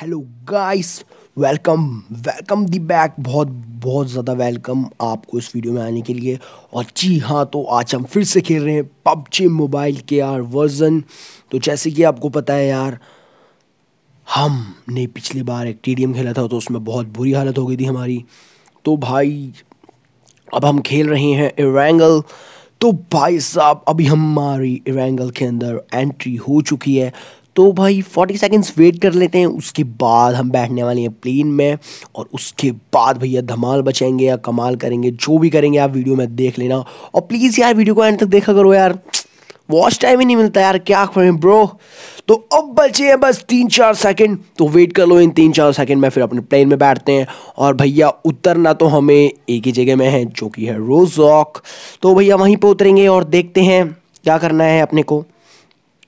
hello guys welcome welcome the back बहुत बहुत ज़्यादा वेलकम आपको इस वीडियो में आने के लिए और जी हाँ तो आज हम फिर से खेल रहे हैं पबजी मोबाइल के आर वर्जन तो जैसे कि आपको पता है यार हमने पिछली बार एक टी खेला था तो उसमें बहुत बुरी हालत हो गई थी हमारी तो भाई अब हम खेल रहे हैं इरेंगल तो भाई साहब अभी हमारी इरेंगल के अंदर एंट्री हो चुकी है तो भाई फोर्टी सेकेंड्स वेट कर लेते हैं उसके बाद हम बैठने वाले हैं प्लेन में और उसके बाद भैया धमाल बचेंगे या कमाल करेंगे जो भी करेंगे आप वीडियो में देख लेना और प्लीज़ यार वीडियो को एंड तक देखा करो यार वॉच टाइम ही नहीं मिलता यार क्या करें ब्रो तो अब बचे हैं बस तीन चार सेकंड तो वेट कर लो इन तीन चार सेकंड में फिर अपने प्लेन में बैठते हैं और भैया उतरना तो हमें एक ही जगह में है जो कि है रोजॉक तो भैया वहीं पर उतरेंगे और देखते हैं क्या करना है अपने को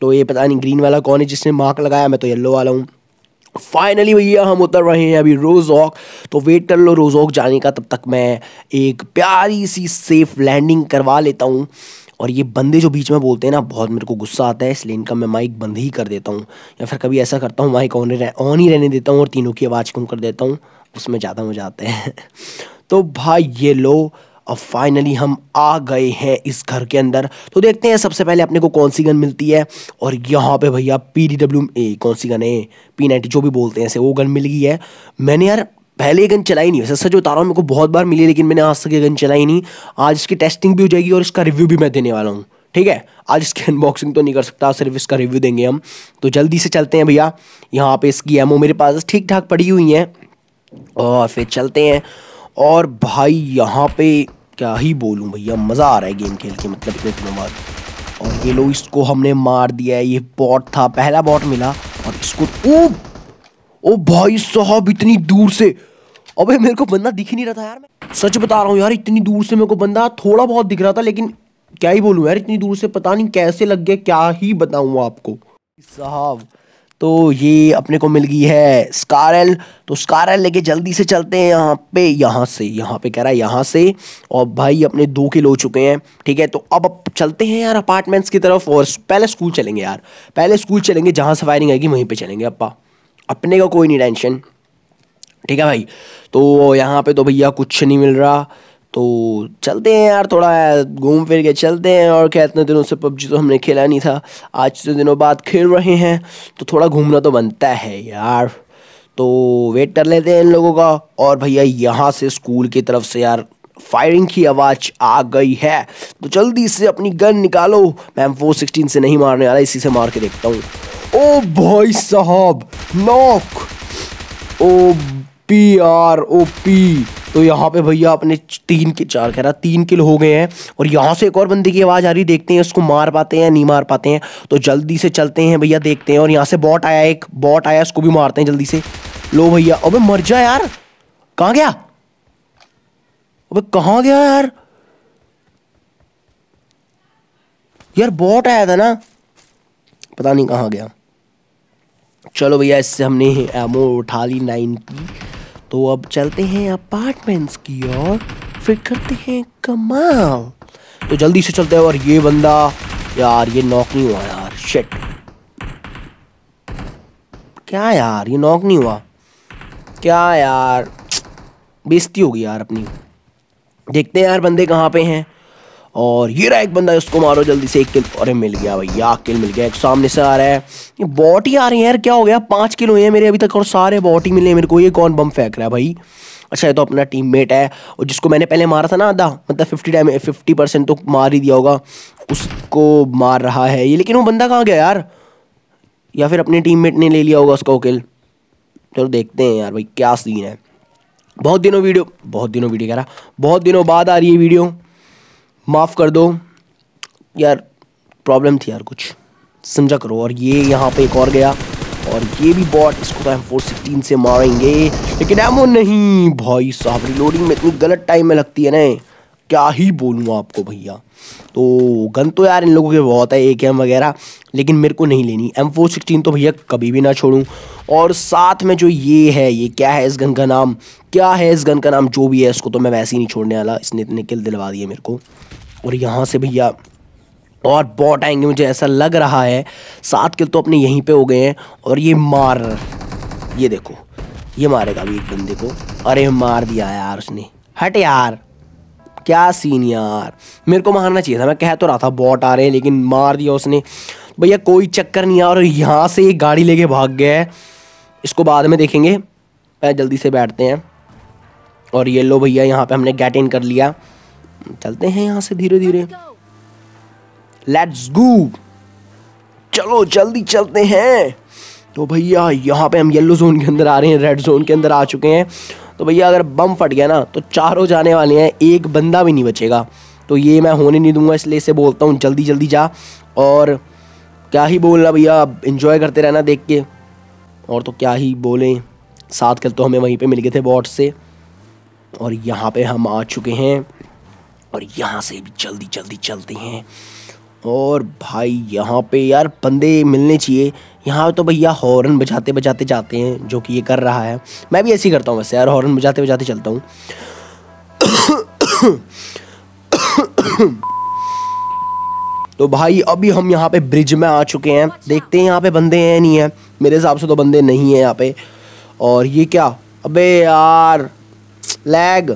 तो ये पता नहीं ग्रीन वाला कौन है जिसने मार्क लगाया मैं तो येलो वाला हूँ फाइनली भैया हम उतर रहे हैं अभी रोज ऑक तो वेट कर लो रोज ऑक जाने का तब तक मैं एक प्यारी सी सेफ लैंडिंग करवा लेता हूँ और ये बंदे जो बीच में बोलते हैं ना बहुत मेरे को गुस्सा आता है इसलिए इनका मैं माइक बंद ही कर देता हूँ या फिर कभी ऐसा करता हूँ माइक ऑन ऑन ही रहने देता हूँ और तीनों की आवाज़ कम कर देता हूँ उसमें ज़्यादा मज़ा आता है तो भाई ये लो अब फाइनली हम आ गए हैं इस घर के अंदर तो देखते हैं सबसे पहले अपने को कौन सी गन मिलती है और यहाँ पे भैया पी डी डब्ल्यू ए कौन सी गन है पी नाइनटी जो भी बोलते हैं ऐसे वो गन मिल गई है मैंने यार पहले ये गन चलाई नहीं वैसे सच बता रहा हूँ मेरे को बहुत बार मिली लेकिन मैंने आज तक ये गन चलाई नहीं आज इसकी टेस्टिंग भी हो जाएगी और इसका रिव्यू भी मैं देने वाला हूँ ठीक है आज इसकी अनबॉक्सिंग तो नहीं कर सकता सिर्फ इसका रिव्यू देंगे हम तो जल्दी से चलते हैं भैया यहाँ पे इसकी एमओ मेरे पास ठीक ठाक पड़ी हुई है और फिर चलते हैं और भाई यहाँ पे क्या ही बोलूँ भैया मज़ा आ रहा है गेम खेल के मतलब इतने दिनों बाद और ये लोग इसको हमने मार दिया है ये बॉट था पहला बॉट मिला और इसको ओ ओ भाई साहब इतनी दूर से अबे मेरे को बंदा दिख ही नहीं रहा था यार मैं सच बता रहा हूँ यार इतनी दूर से मेरे को बंदा थोड़ा बहुत दिख रहा था लेकिन क्या ही बोलूँ यार इतनी दूर से पता नहीं कैसे लग गया क्या ही बताऊँ आपको साहब तो ये अपने को मिल गई है स्कारल तो स्कारल लेके जल्दी से चलते हैं यहाँ पे यहाँ से यहाँ पे कह रहा है यहाँ से और भाई अपने दो किलो हो चुके हैं ठीक है तो अब चलते हैं यार अपार्टमेंट्स की तरफ और पहले स्कूल चलेंगे यार पहले स्कूल चलेंगे जहाँ से फायरिंग आएगी वहीं पर चलेंगे अपा अपने का कोई नहीं टेंशन ठीक है भाई तो यहाँ पे तो भैया कुछ नहीं मिल रहा तो चलते हैं यार थोड़ा घूम फिर के चलते हैं और क्या इतने दिनों से पबजी तो हमने खेला नहीं था आज से दिनों बाद खेल रहे हैं तो थोड़ा घूमना तो बनता है यार तो वेट कर लेते हैं इन लोगों का और भैया यहाँ से स्कूल की तरफ से यार फायरिंग की आवाज़ आ गई है तो जल्दी से अपनी गन निकालो मैं फोर सिक्सटीन से नहीं मारने वाला इसी से मार के देखता हूँ ओ भाई साहब knock O P R O P तो यहाँ पे भैया अपने तीन के चार कह रहा तीन किल हो गए हैं और यहाँ से एक और बंदी की आवाज़ आ रही देखते हैं उसको मार पाते हैं नहीं मार पाते हैं तो जल्दी से चलते हैं भैया देखते हैं और यहाँ से बॉट आया एक बॉट आया उसको भी मारते हैं जल्दी से लो भैया अबे मर जा यार कहाँ गया अबे कहाँ गया यार यार बॉट आया था ना पता नहीं कहाँ गया चलो भैया इससे हमने एमओ उठा ली नाइन तो अब चलते हैं अपार्टमेंट्स की ओर फिर करते हैं कमाल तो जल्दी से चलते हैं और ये बंदा यार ये नॉक नहीं हुआ यार शिट क्या यार ये नॉक नहीं हुआ क्या यार बेस्ती होगी यार अपनी देखते हैं यार बंदे कहाँ पे हैं और ये रहा एक बंदा उसको मारो जल्दी से एक किल अरे मिल गया भैया किल मिल गया एक सामने से आ रहा है ये बॉट ही आ रही है यार क्या हो गया पाँच किल हुए हैं मेरे अभी तक और सारे बॉट ही मिले मेरे को ये कौन बम फेंक रहा है भाई अच्छा ये तो अपना टीममेट है और जिसको मैंने पहले मारा था ना आधा मतलब फिफ्टी टाइम फिफ्टी परसेंट तो मार ही दिया होगा उसको मार रहा है ये लेकिन वो बंदा कहाँ गया यार या फिर अपने टीममेट ने ले लिया होगा उसका किल चलो देखते हैं यार भाई क्या सीन है बहुत दिनों वीडियो बहुत दिनों वीडियो कह रहा बहुत दिनों बाद आ रही है वीडियो माफ़ कर दो यार प्रॉब्लम थी यार कुछ समझा करो और ये यहाँ पे एक और गया और ये भी बॉट इसको तो हम फोर सिक्सटीन से मारेंगे लेकिन एमो नहीं भाई साहब रिलोडिंग में इतनी गलत टाइम में लगती है ना क्या ही बोलूँ आपको भैया तो गन तो यार इन लोगों के बहुत है ए के एम वगैरह लेकिन मेरे को नहीं लेनी एम फोर सिक्सटीन तो भैया कभी भी ना छोड़ूँ और साथ में जो ये है ये क्या है इस गन का नाम क्या है इस गन का नाम जो भी है इसको तो मैं वैसे ही नहीं छोड़ने वाला इसने इतने किल दिलवा दिए मेरे को और यहाँ से भैया और बॉट आएंगे मुझे ऐसा लग रहा है सात किल तो अपने यहीं पे हो गए हैं और ये मार ये देखो ये मारेगा अभी एक बंदे को अरे मार दिया यार उसने हट यार क्या सीन यार मेरे को मारना चाहिए था मैं कह तो रहा था बॉट आ रहे हैं लेकिन मार दिया उसने भैया कोई चक्कर नहीं यार यहाँ से ये गाड़ी लेके भाग गया है इसको बाद में देखेंगे पहले जल्दी से बैठते हैं और ये लो भैया यहाँ पे हमने गेट इन कर लिया चलते हैं यहाँ से धीरे धीरे लेट्स गो चलो जल्दी चलते हैं तो भैया यहाँ पे हम येलो जोन के अंदर आ रहे हैं रेड जोन के अंदर आ चुके हैं तो भैया अगर बम फट गया ना तो चारों जाने वाले हैं एक बंदा भी नहीं बचेगा तो ये मैं होने नहीं दूंगा इसलिए इसे बोलता हूँ जल्दी जल्दी जा और क्या ही बोलना भैया इंजॉय करते रहना देख के और तो क्या ही बोलें साथ कल तो हमें वहीं पे मिल गए थे बॉट से और यहाँ पे हम आ चुके हैं और यहाँ से भी जल्दी जल्दी चलते हैं और भाई यहाँ पे यार बंदे मिलने चाहिए यहाँ तो भैया हॉर्न बजाते बजाते जाते हैं जो कि ये कर रहा है मैं भी ऐसे ही करता हूँ वैसे यार हॉर्न बजाते बजाते चलता हूँ तो भाई अभी हम यहाँ पे ब्रिज में आ चुके हैं देखते हैं यहाँ पे बंदे हैं नहीं है मेरे हिसाब से तो बंदे नहीं हैं यहाँ पे और ये क्या अबे यार लैग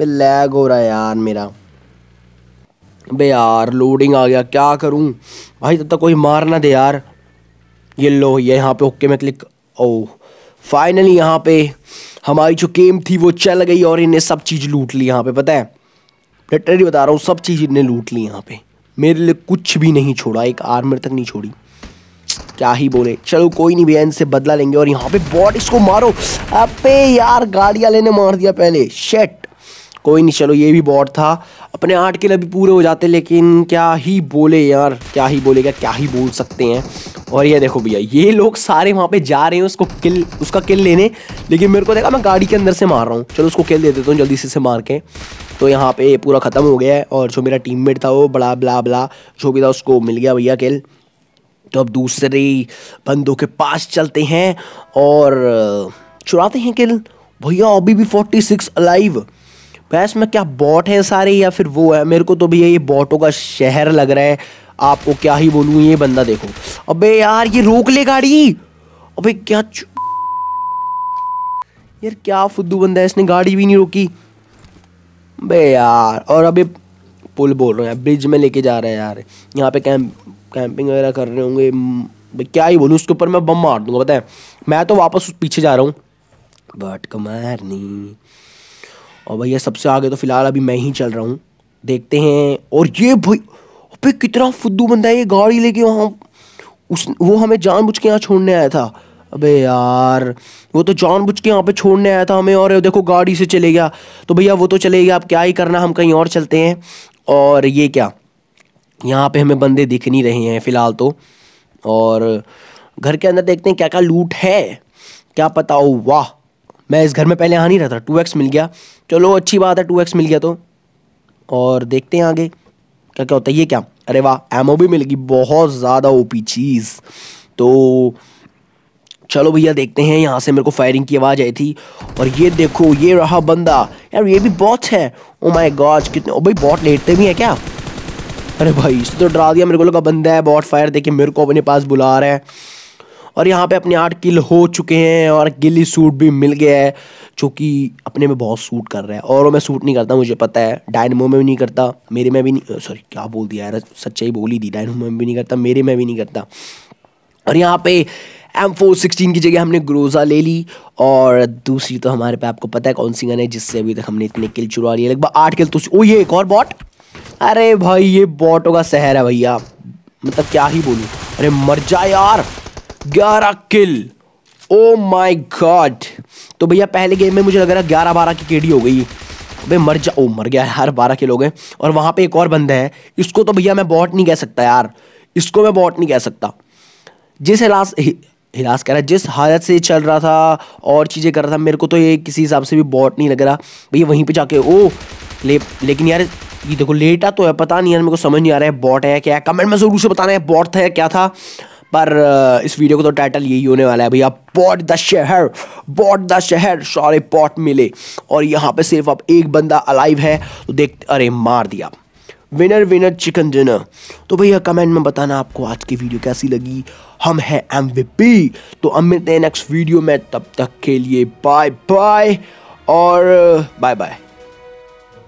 लैग हो रहा है यार मेरा अबे यार लोडिंग आ गया क्या करूं भाई तब तक कोई मार ना दे यार ये लो ये यहाँ पे ओके में क्लिक ओ फाइनली यहाँ पे हमारी जो गेम थी वो चल गई और इन्हें सब चीज़ लूट ली यहाँ पे पता है लिटरली बता रहा हूँ सब चीज़ इन्हें लूट ली यहाँ पे मेरे लिए कुछ भी नहीं छोड़ा एक आर्मर तक नहीं छोड़ी क्या ही बोले चलो कोई नहीं भैया इनसे बदला लेंगे और यहाँ पे बॉट इसको मारो अपे यार गाड़ियाँ लेने मार दिया पहले शेट कोई नहीं चलो ये भी बॉट था अपने आठ किल अभी पूरे हो जाते लेकिन क्या ही बोले यार क्या ही बोलेगा क्या ही बोल सकते हैं और ये देखो भैया ये लोग सारे वहाँ पे जा रहे हैं उसको किल उसका किल लेने लेकिन मेरे को देखा मैं गाड़ी के अंदर से मार रहा हूँ चलो उसको किल दे देता हूँ जल्दी से से मार के तो यहाँ पे पूरा ख़त्म हो गया है और जो मेरा टीममेट था वो बड़ा बला बला जो भी था उसको मिल गया भैया किल तो अब दूसरे बंदों के पास चलते हैं और चुराते हैं किल भैया अभी भी फोर्टी सिक्स अलाइव बैस में क्या बॉट हैं सारे या फिर वो है मेरे को तो भैया ये बॉटों का शहर लग रहा है आपको क्या ही बोलूँ ये बंदा देखो अबे यार ये रोक ले गाड़ी अबे क्या यार क्या फुद्दू बंदा है इसने गाड़ी भी नहीं रोकी बे यार और अबे पुल बोल रहे हैं ब्रिज में लेके जा रहे हैं यार यहाँ पे कैंप कैंपिंग वगैरह कर रहे होंगे क्या ही बोलूँ उसके ऊपर मैं बम मार दूंगा बताए मैं तो वापस उस पीछे जा रहा हूँ बट कमर नहीं और भैया सबसे आगे तो फिलहाल अभी मैं ही चल रहा हूँ देखते हैं और ये भाई बे कितना फुद्दू बंदा है ये गाड़ी लेके वहाँ उस वो हमें जानबूझ के यहाँ छोड़ने आया था अबे यार वो तो जानबूझ के यहाँ पे छोड़ने आया था हमें और देखो गाड़ी से चले गया तो भैया वो तो चले गया अब क्या ही करना हम कहीं और चलते हैं और ये क्या यहाँ पे हमें बंदे दिख नहीं रहे हैं फ़िलहाल तो और घर के अंदर देखते हैं क्या क्या लूट है क्या पता हो वाह मैं इस घर में पहले आ नहीं रहा था टू एक्स मिल गया चलो अच्छी बात है टू एक्स मिल गया तो और देखते हैं आगे क्या क्या होता है ये क्या अरे वाह एमओ भी मिलेगी बहुत ज़्यादा ओपी चीज़ तो चलो भैया देखते हैं यहाँ से मेरे को फायरिंग की आवाज़ आई थी और ये देखो ये रहा बंदा यार ये भी बॉट है ओ माय गॉड कितने ओ भाई बॉट लेटते भी हैं क्या अरे भाई इसने तो डरा दिया मेरे को लगा बंदा है बॉट फायर देखे मेरे को अपने पास बुला रहा है और यहाँ पे अपने आठ किल हो चुके हैं और गिली सूट भी मिल गया है जो कि अपने में बहुत सूट कर रहा है और मैं सूट नहीं करता मुझे पता है डायनमो में भी नहीं करता मेरे में भी नहीं सॉरी क्या बोल दिया यार सच्चाई बोली दी डायनमो में भी नहीं करता मेरे में भी नहीं करता और यहाँ पे एम फोर सिक्सटीन की जगह हमने ग्रोज़ा ले ली और दूसरी तो हमारे पे आपको पता है कौन सी गन है जिससे अभी तक हमने इतने किल चुरा लिए लगभग आठ किल तो ओ ये एक और बॉट अरे भाई ये बॉटों का शहर है भैया मतलब क्या ही बोलूँ अरे मर जा यार ग्यारह किल ओ माय गॉड तो भैया पहले गेम में मुझे लग रहा है ग्यारह बारह की केडी हो गई अबे मर जा ओ oh, मर गया यार बारह के लोग हैं और वहाँ पे एक और बंदा है इसको तो भैया मैं बॉट नहीं कह सकता यार इसको मैं बॉट नहीं कह सकता जिस हिलास हिलास कह रहा है जिस हालत से चल रहा था और चीज़ें कर रहा था मेरे को तो ये किसी हिसाब से भी बॉट नहीं लग रहा भैया वहीं पर जाके ओ oh, ले लेकिन यार ये देखो लेटा तो है पता नहीं यार मेरे को समझ नहीं आ रहा है बॉट है क्या कमेंट में ज़रूर से बताना है बॉट था या क्या था पर इस वीडियो को तो टाइटल यही होने वाला है भैया बॉट द शहर बॉट द शहर सारे पॉट मिले और यहाँ पे सिर्फ अब एक बंदा अलाइव है तो देख अरे मार दिया विनर विनर चिकन डिनर तो भैया कमेंट में बताना आपको आज की वीडियो कैसी लगी हम हैं एम तो हम मिलते हैं नेक्स्ट वीडियो में तब तक के लिए बाय बाय और बाय बाय